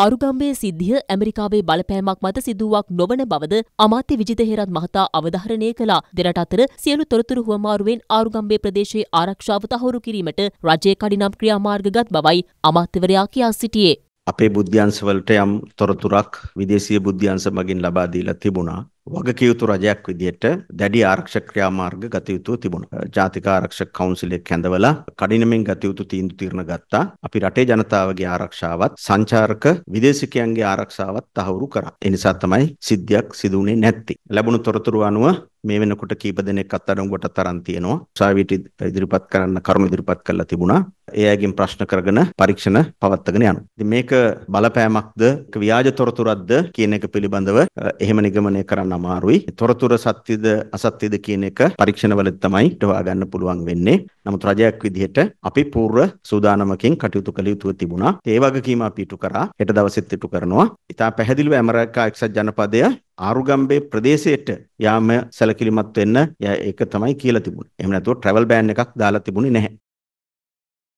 ආරුගම්බේ සිද්ධිය ඇමරිකාවේ බලපෑමක් මත සිදුවක් නොවන බවද අමාත්‍ය විජිත හේරත් මහතා අවධාරණය කළා. දෙරට අතර සියලු තොරතුරු හුවමාරුවෙන් ආරුගම්බේ ප්‍රදේශයේ ආරක්ෂාව තහවුරු කිරීමට රජය කඩිනම් ක්‍රියාමාර්ග ගත් බවයි අමාත්‍යවරයා කියා සිටියේ. අපේ බුද්ධ්‍යංශවලට යම් තොරතුරක් විදේශීය බුද්ධ්‍යංශ මගින් ලබා දීලා තිබුණා. වගකීතු රජයක් විදිහට දැඩි ආරක්ෂක ක්‍රියාමාර්ග ගත යුතුව තිබුණා. ජාතික ආරක්ෂක කවුන්සිලයක් හැඳවලා කඩිනමින් ගත යුතු තීන්දුව తీරන ගත්තා. අපි රටේ ජනතාවගේ ආරක්ෂාවත් සංචාරක විදේශිකයන්ගේ ආරක්ෂාවත් තහවුරු කරා. ඒ නිසා තමයි සිද්ධියක් සිදු වුණේ නැත්තේ. ලැබුණු තොරතුරු අනුව මේ වෙනකොට කීප දෙනෙක් අත්අඩංගුවට තරම් තියෙනවා. උසාවියට ඉදිරිපත් කරන්න කරුණු ඉදිරිපත් කළා තිබුණා. ඒ අයගෙන් ප්‍රශ්න කරගෙන පරීක්ෂණ පවත්වාගෙන යනවා. ඉතින් මේක බලපෑමක්ද, ව්‍යාජ තොරතුරක්ද කියන එක පිළිබඳව එහෙම නිගමනය කරන්න අමාරුයි. තොරතුර සත්‍යද අසත්‍යද කියන එක පරීක්ෂණවල තමයි හොයා ගන්න පුළුවන් වෙන්නේ. නමුත් රජයක් විදිහට අපි පූර්ව සූදානමකින් කටයුතු කළ යුතුව තිබුණා. ඒ වගකීම අපි ඉටු කරා. හෙට දවසෙත් ඉටු කරනවා. ඉතා පැහැදිලිව ඇමරිකා එක්සත් ජනපදය ආරුගම්බේ ප්‍රදේශයට යාම සැලකිලිමත් වෙන්න ඒක තමයි කියලා තිබුණේ. එහෙම නැතුව ට්‍රැවල් බෑන් එකක් දාලා තිබුණේ නැහැ.